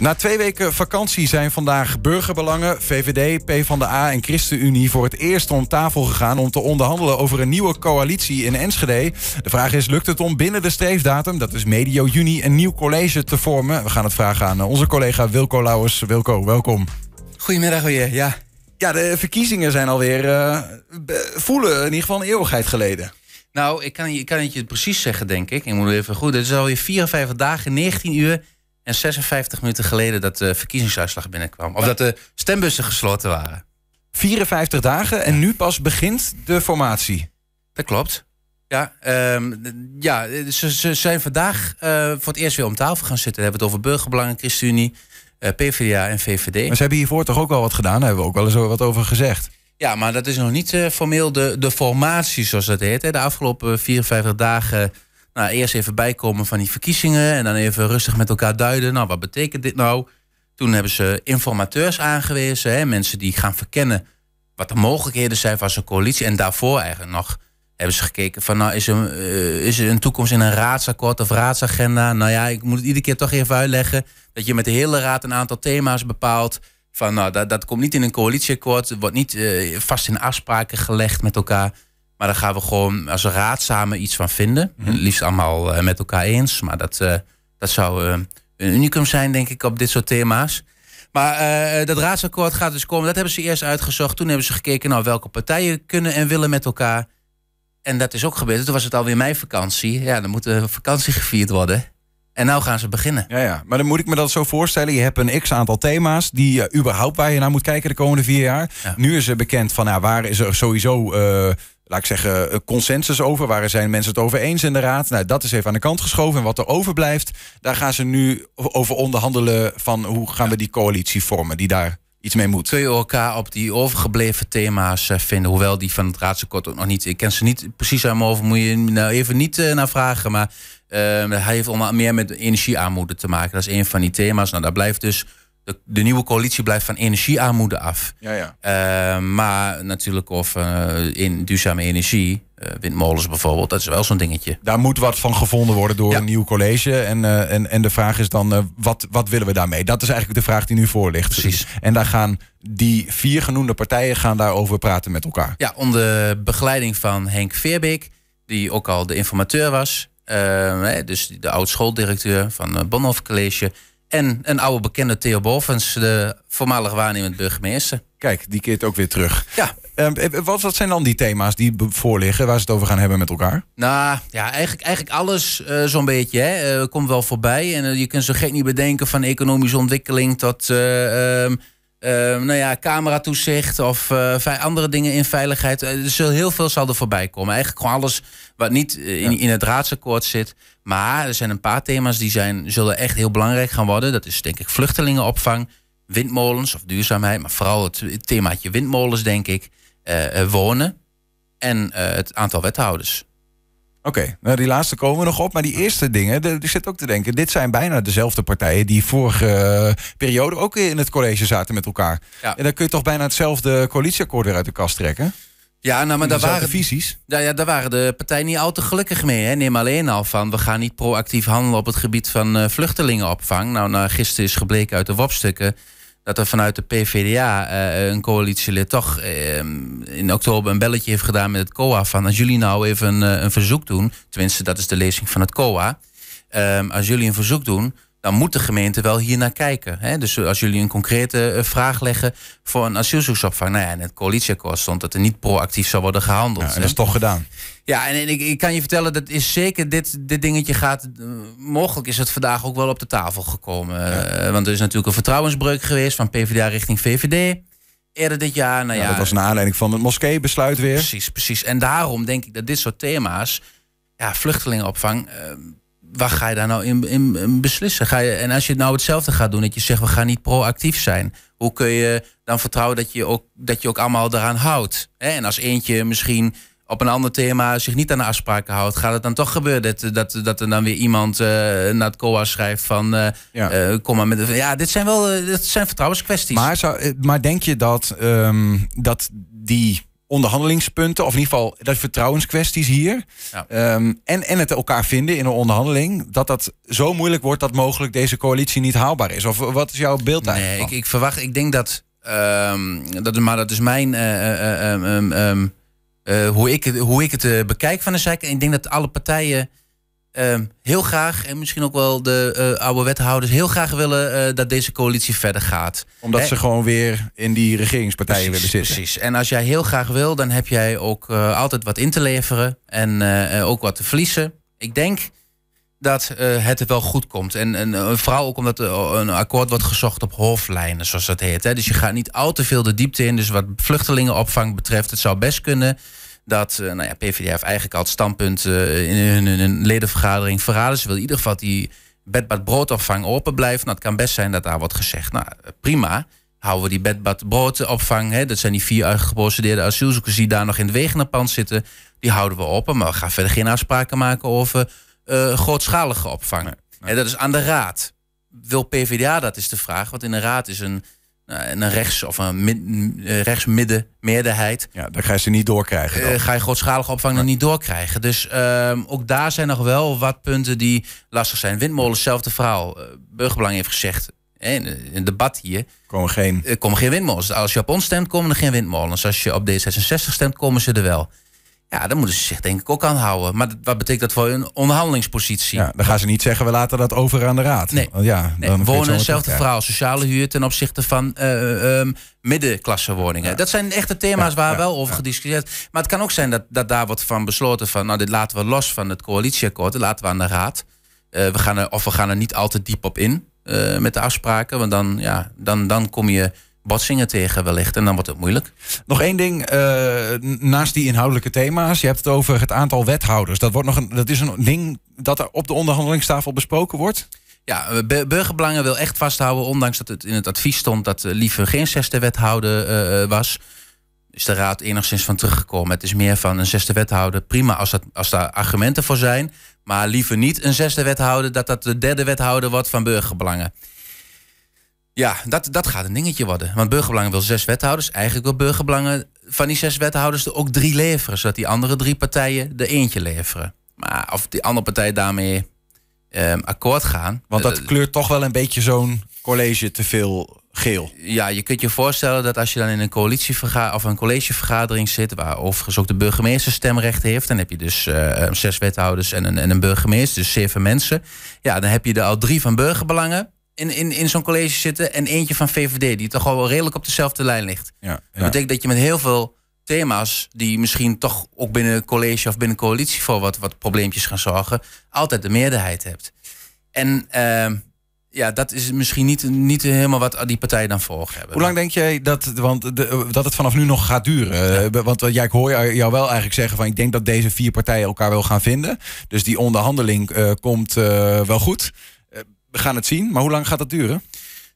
Na twee weken vakantie zijn vandaag burgerbelangen, VVD, PvdA en ChristenUnie voor het eerst om tafel gegaan om te onderhandelen over een nieuwe coalitie in Enschede. De vraag is, lukt het om binnen de streefdatum, dat is medio juni, een nieuw college te vormen? We gaan het vragen aan eh, onze collega Wilco Lauwers. Wilco, welkom. Goedemiddag weer, ja. Ja, de verkiezingen zijn alweer, uh, voelen in ieder geval een eeuwigheid geleden. Nou, ik kan, ik kan het je precies zeggen, denk ik. Ik moet even goed. Het is alweer 54 dagen, 19 uur en 56 minuten geleden dat de eh, verkiezingsuitslag binnenkwam. Of dat de stembussen gesloten waren. 54 dagen en nu pas begint de formatie. Dat klopt. Ja, ehm, ja ze, zijn vandaag eh, voor het eerst weer om tafel gaan zitten. We hebben het over burgerbelangen, ChristenUnie, uh, eh, PvdA en VVD. Maar ze hebben hiervoor toch ook al wat gedaan? Daar hebben we ook wel eens wat over gezegd. Ja, maar dat is nog niet formeel de, de formatie, zoals dat heet. Hè. De afgelopen 54 dagen nou, eerst even bijkomen van die verkiezingen en dan even rustig met elkaar duiden. Nou, wat betekent dit nou? Toen hebben ze informateurs aangewezen, hè, mensen die gaan verkennen wat de mogelijkheden zijn van zo'n coalitie. En daarvoor eigenlijk nog hebben ze gekeken van, nou, is er, eh, is er een toekomst in een raadsakkoord of raadsagenda? Nou ja, ik moet het iedere keer toch even uitleggen dat je met de hele raad een aantal thema's bepaalt. Van, nou, dat, dat komt niet in een coalitieakkoord, wordt niet eh, vast in afspraken gelegd met elkaar. Maar daar gaan we gewoon als raad samen iets van vinden. Mm Liefst allemaal eh, met elkaar eens. Maar dat, eh, dat zou eh, een unicum zijn, denk ik, op dit soort thema's. Maar dat raadsakkoord gaat dus komen. Dat hebben ze eerst uitgezocht. Toen hebben ze gekeken naar nou, welke partijen kunnen en willen met elkaar. En dat is ook gebeurd. Toen was het alweer mijn vakantie. Ja, dan moet vakantie gevierd worden. En nou gaan ze beginnen. Ja, ja, maar dan moet ik me dat zo voorstellen. Je hebt een x aantal thema's die überhaupt waar je naar moet kijken de komende vier jaar. Nu is er bekend van nou, waar is er sowieso laat ik zeggen, eh, consensus over. Waar zijn mensen het over eens in de raad? Nou, dat is even aan de kant geschoven. En wat er overblijft, daar gaan ze nu over onderhandelen van hoe gaan we die coalitie vormen die daar iets mee moet. Kun je elkaar op die overgebleven thema's eh, vinden? Hoewel die van het raadsakkoord ook nog niet... Ik ken ze niet precies aan over, moet je nou even niet eh, naar vragen. Maar ehm, hij heeft allemaal meer met energiearmoede te maken. Dat is een van die thema's. Nou, daar blijft dus de, nieuwe coalitie blijft van energiearmoede af. Ja, ja. Ehm, maar natuurlijk of eh, in duurzame energie, uh, eh, windmolens bijvoorbeeld, dat is wel zo'n dingetje. Daar moet wat van gevonden worden door een nieuw college. En, eh, en, en de vraag is dan, wat, wat willen we daarmee? Dat is eigenlijk de vraag die nu voor ligt. Precies. En daar gaan die vier genoemde partijen gaan daarover praten met elkaar. Ja, onder begeleiding van Henk Veerbeek, die ook al de informateur was. Ehm, dus de oud-schooldirecteur van Bonhoff College... En een oude bekende Theo Bovens, de voormalig waarnemend burgemeester. Kijk, die keert ook weer terug. Ja. Ehm, eh, wat, wat zijn dan die thema's die voorliggen, waar ze het over gaan hebben met elkaar? Nou ja, eigenlijk, eigenlijk alles eh, zo'n beetje hè, eh, komt wel voorbij. En je kunt zo gek niet bedenken van economische ontwikkeling tot. Ehm, Ehm, nou ja, cameratoezicht of uh, andere dingen in veiligheid. Er eh, zal dus heel veel zal er voorbij komen. Eigenlijk gewoon alles wat niet eh, in, in het raadsakkoord zit. Maar er zijn een paar thema's die zijn, zullen echt heel belangrijk gaan worden. Dat is denk ik vluchtelingenopvang, windmolens of duurzaamheid. Maar vooral het, themaatje windmolens, denk ik. wonen en het aantal wethouders. Oké, nou die laatste komen we nog op. Maar die eerste dingen, er zit ook te denken... dit zijn bijna dezelfde partijen die vorige eh, periode... ook in het college zaten met elkaar. En dan kun je toch bijna hetzelfde coalitieakkoord weer uit de kast trekken? Ja, nou, maar daar waren, visies. Nou ja, daar waren de partijen niet al te gelukkig mee. Hè. Neem alleen al van, we gaan niet proactief handelen... op het gebied van uh, vluchtelingenopvang. Nou, nou, gisteren is gebleken uit de WOP-stukken dat er vanuit de PVDA eh, een coalitielid toch ehm, in oktober een belletje heeft gedaan met het COA. Van als jullie nou even een, eh, een verzoek doen, tenminste dat is de lezing van het COA. Ehm, als jullie een verzoek doen, dan moet de gemeente wel hier naar kijken. Hè? Dus als jullie een concrete eh, vraag leggen voor een asielzoekersopvang, Nou ja, in het coalitieakkoord stond dat er niet proactief zou worden gehandeld. en dat is toch gedaan. Ja, en, ik, ik, kan je vertellen, dat is zeker dit, dit dingetje gaat. Eh, mogelijk is het vandaag ook wel op de tafel gekomen. Eh, want er is natuurlijk een vertrouwensbreuk geweest van PvdA richting VVD. Eerder dit jaar. Nou ja, dat was naar aanleiding van het moskeebesluit weer. Precies, precies. En daarom denk ik dat dit soort thema's. Ja, vluchtelingenopvang. Ehm, wat ga je daar nou in, in beslissen? Ga je, en als je nou hetzelfde gaat doen, dat je zegt we gaan niet proactief zijn. Hoe kun je dan vertrouwen dat je ook, dat je ook allemaal eraan houdt? Hè? En als eentje misschien op een ander thema zich niet aan de afspraken houdt, gaat het dan toch gebeuren dat, dat, dat er dan weer iemand eh, naar het COA schrijft van eh, ja. Eh, kom maar met ja, dit zijn wel dit zijn vertrouwenskwesties. Maar, zou, maar denk je dat, ehm, dat die onderhandelingspunten, of in ieder geval dat vertrouwenskwesties hier. Ehm, en, en het elkaar vinden in een onderhandeling, dat dat zo moeilijk wordt dat mogelijk deze coalitie niet haalbaar is. Of wat is jouw beeld daarvan? Nee, ik, ik, verwacht, ik denk dat, um, dat maar dat is mijn, hoe, eh, eh, ik, eh, ehm, hoe ik het bekijk van de zaak. Ik denk dat alle partijen Ehm, heel graag, en misschien ook wel de eh, oude wethouders, heel graag willen eh, dat deze coalitie verder gaat. Omdat ze gewoon weer in die regeringspartijen willen zitten. Precies. En als jij heel graag wil, dan heb jij ook eh, altijd wat in te leveren en ook wat te verliezen. Ik denk dat het wel goed komt. En, vooral ook omdat een akkoord wordt gezocht op hoofdlijnen, zoals dat heet. Hè? Dus je gaat niet al te veel de diepte in. Dus wat vluchtelingenopvang betreft, het zou best kunnen dat eh, nou ja, PvdA heeft eigenlijk al het standpunt eh, in hun, ledenvergadering verraden. Ze wil in ieder geval die bedbad broodopvang open blijven. Nou, het kan best zijn dat daar wordt gezegd. Nou, eh, prima. Houden we die bedbad broodopvang, hè, dat zijn die vier geprocedeerde asielzoekers die daar nog in het pand zitten, die houden we open. Maar we gaan verder geen afspraken maken over grootschalige opvang. dat is aan de raad. Wil PvdA dat is de vraag, want in de raad is een eh, een rechts- of een eh, rechtsmidden meerderheid. Ja, daar ga je ze niet doorkrijgen. Dan. Eh, ga je grootschalige opvang ja. dan niet doorkrijgen. Dus ehm, ook daar zijn nog wel wat punten die lastig zijn. Windmolen, hetzelfde verhaal. Burgerbelang heeft gezegd, in een debat hier... Komen geen... komen geen windmolens. Als je op ons stemt, komen er geen windmolens. Als je op D66 stemt, komen ze er wel. Ja, dan moeten ze zich denk ik ook aan houden. Maar wat betekent dat voor hun onderhandelingspositie? Ja, dan gaan ze niet zeggen, we laten dat over aan de raad. Nee, ja, nee. Dan wonen hetzelfde verhaal. Sociale huur ten opzichte van uh, eh, ehm, middenklasse woningen. Dat zijn echte thema's waar wel over gediscussieerd Maar het kan ook zijn dat, dat daar wordt van besloten van... nou, dit laten we los van het coalitieakkoord. Dat laten we aan de raad. Eh, we gaan er, of we gaan er niet al te diep op in eh, met de afspraken. Want dan, ja, dan, dan kom je botsingen tegen wellicht. En dan wordt het moeilijk. Nog één ding, eh, naast die inhoudelijke thema's. Je hebt het over het aantal wethouders. Dat, wordt nog een, dat is een ding dat er op de onderhandelingstafel besproken wordt? Ja, eh, burgerbelangen wil echt vasthouden, ondanks dat het in het advies stond dat eh, liever geen zesde wethouder was. Is de raad enigszins van teruggekomen. Het is meer van een zesde wethouder. Prima als, dat, als daar argumenten voor zijn. Maar liever niet een zesde wethouder, dat dat de derde wethouder wordt van burgerbelangen. Ja, dat, dat gaat een dingetje worden. Want burgerbelangen wil zes wethouders. Eigenlijk wil burgerbelangen van die zes wethouders er ook drie leveren. Zodat die andere drie partijen er eentje leveren. Maar of die andere partijen daarmee ehm, akkoord gaan. Want dat eh, kleurt toch wel een beetje zo'n college te veel geel. Ja, je kunt je voorstellen dat als je dan in een coalitievergadering of een collegevergadering zit, waar overigens ook de burgemeester stemrecht heeft, dan heb je dus eh, ehm, zes wethouders en een, en een burgemeester, dus zeven mensen. Ja, dan heb je er al drie van burgerbelangen in, in, in zo'n college zitten en eentje van VVD, die toch wel redelijk op dezelfde lijn ligt. Ja, Dat betekent dat je met heel veel thema's, die misschien toch ook binnen college of binnen coalitie voor wat, wat probleempjes gaan zorgen, altijd de meerderheid hebt. En ehm, ja, dat is misschien niet, niet helemaal wat die partijen dan volgen hebben. Hoe lang denk jij dat, want de, dat het vanaf nu nog gaat duren? Eh, want eh, ja, ik hoor jou wel eigenlijk zeggen van ik denk dat deze vier partijen elkaar wel gaan vinden. Dus die onderhandeling eh, komt wel goed. We gaan het zien, maar hoe lang gaat dat duren?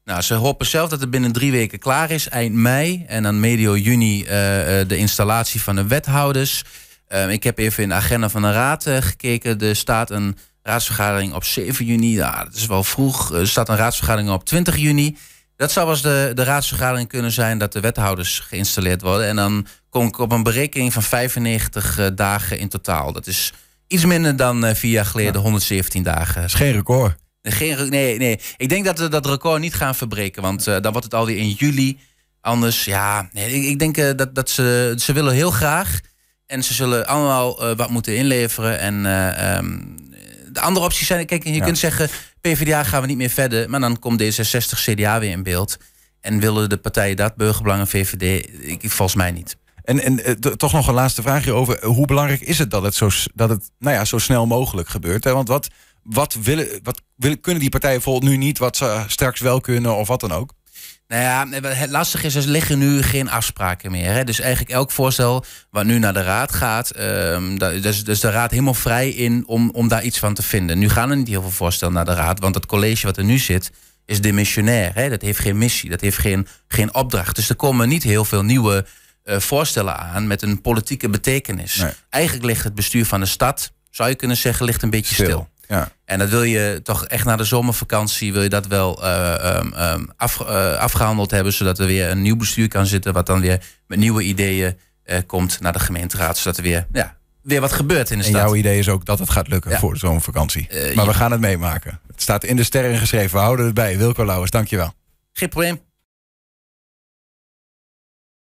Nou, ze hopen zelf dat het binnen drie weken klaar is, eind mei. En dan medio juni eh, eh, de installatie van de wethouders. Ehm, ik heb even in de agenda van de raad eh, gekeken. Er staat een raadsvergadering op 7 juni. Ja, dat is wel vroeg. Er staat een raadsvergadering op 20 juni. Dat zou als de, de raadsvergadering kunnen zijn dat de wethouders geïnstalleerd worden. En dan kom ik op een berekening van 95 dagen in totaal. Dat is iets minder dan vier jaar geleden, 117 dagen. Dat is geen record. Geen, nee, nee. Ik denk dat we dat record niet gaan verbreken. Want eh, dan wordt het alweer in juli. Anders, ja. Nee, ik, denk eh, dat, dat ze, ze willen heel graag. En ze zullen allemaal eh, wat moeten inleveren. En ehm, de andere opties zijn... Kijk, je kunt zeggen, PvdA gaan we niet meer verder. Maar dan komt D66, CDA weer in beeld. En willen de partijen dat, burgerbelangen, VVD? Ik, volgens mij niet. En, en toch nog een laatste vraagje over hoe belangrijk is het dat het zo, dat het, nou ja, zo snel mogelijk gebeurt? Hè? Want wat, wat, willen, wat willen, kunnen die partijen bijvoorbeeld nu niet, wat ze straks wel kunnen of wat dan ook? Nou ja, het lastige is, er liggen nu geen afspraken meer. Hè? Dus eigenlijk elk voorstel wat nu naar de raad gaat, um, ehm, is dus, dus de raad helemaal vrij in om, om daar iets van te vinden. Nu gaan er niet heel veel voorstellen naar de raad, want het college wat er nu zit is dimensionair. Hè? Dat heeft geen missie, dat heeft geen, geen opdracht. Dus er komen niet heel veel nieuwe eh, voorstellen aan met een politieke betekenis. Eigenlijk ligt het bestuur van de stad, zou je kunnen zeggen, ligt een beetje stil. stil. Ja. En dat wil je toch echt na de zomervakantie, wil je dat wel eh, ehm, ehm, eh, afgehandeld hebben, zodat er weer een nieuw bestuur kan zitten, wat dan weer met nieuwe ideeën eh, komt naar de gemeenteraad, zodat er weer, ja, weer wat gebeurt in de stad. En jouw idee is ook dat het gaat lukken voor de zomervakantie. maar we gaan het meemaken. Het staat in de sterren geschreven, we houden het bij. Wilco Lauwers, dankjewel. Geen probleem.